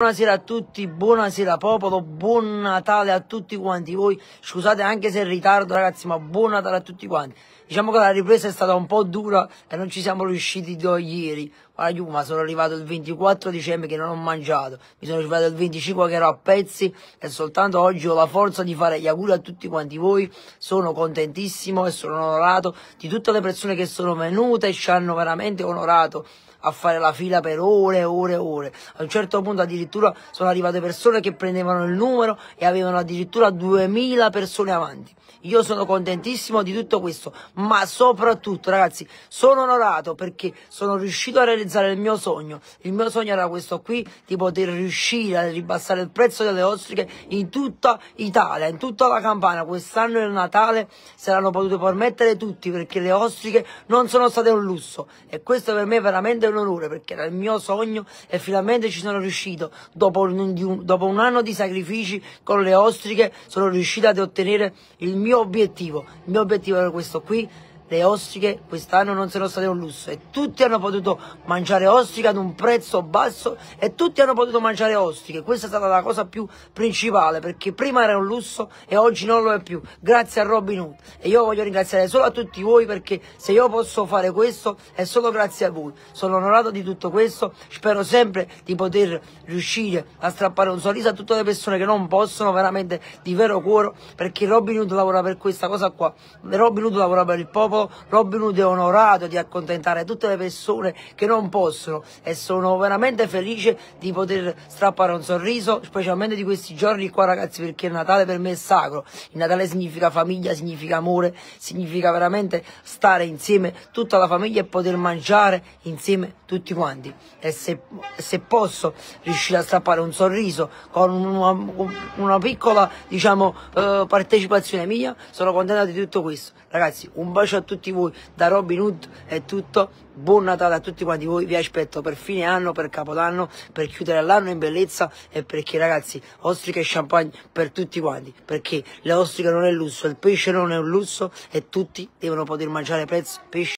Buonasera a tutti, buonasera popolo, buon Natale a tutti quanti voi, scusate anche se in ritardo ragazzi ma buon Natale a tutti quanti. Diciamo che la ripresa è stata un po' dura e non ci siamo riusciti da ieri, alla Yuma sono arrivato il 24 dicembre che non ho mangiato, mi sono arrivato il 25 che ero a pezzi e soltanto oggi ho la forza di fare gli auguri a tutti quanti voi, sono contentissimo e sono onorato di tutte le persone che sono venute e ci hanno veramente onorato a fare la fila per ore e ore e ore. A un certo punto addirittura sono arrivate persone che prendevano il numero e avevano addirittura 2000 persone avanti. Io sono contentissimo di tutto questo, ma soprattutto ragazzi sono onorato perché sono riuscito a realizzare il mio sogno. Il mio sogno era questo qui, di poter riuscire a ribassare il prezzo delle ostriche in tutta Italia, in tutta la Campania. Quest'anno il Natale se l'hanno potuto permettere tutti perché le ostriche non sono state un lusso e questo per me è veramente un onore perché era il mio sogno e finalmente ci sono riuscito. Dopo un, dopo un anno di sacrifici con le ostriche sono riuscito ad ottenere il mio obiettivo. Il mio obiettivo era questo qui, le ostriche quest'anno non sono state un lusso e tutti hanno potuto mangiare ostriche ad un prezzo basso e tutti hanno potuto mangiare ostriche. Questa è stata la cosa più principale perché prima era un lusso e oggi non lo è più, grazie a Robin Hood. E io voglio ringraziare solo a tutti voi perché se io posso fare questo è solo grazie a voi. Sono onorato di tutto questo, spero sempre di poter riuscire a strappare un sorriso a tutte le persone che non possono veramente di vero cuore perché Robin Hood lavora per questa cosa qua, Robin Hood lavora per il popolo Robin Hood è onorato di accontentare tutte le persone che non possono e sono veramente felice di poter strappare un sorriso, specialmente di questi giorni qua ragazzi, perché il Natale per me è sacro. Il Natale significa famiglia, significa amore, significa veramente stare insieme tutta la famiglia e poter mangiare insieme tutti quanti. E se, se posso riuscire a strappare un sorriso con una, una piccola diciamo, eh, partecipazione mia, sono contento di tutto questo. Ragazzi, un bacio a tutti tutti voi, da Robin Hood è tutto, buon Natale a tutti quanti voi, vi aspetto per fine anno, per Capodanno, per chiudere l'anno in bellezza e perché ragazzi, ostriche e champagne per tutti quanti, perché le ostriche non è lusso, il pesce non è un lusso e tutti devono poter mangiare pezzo, pesce.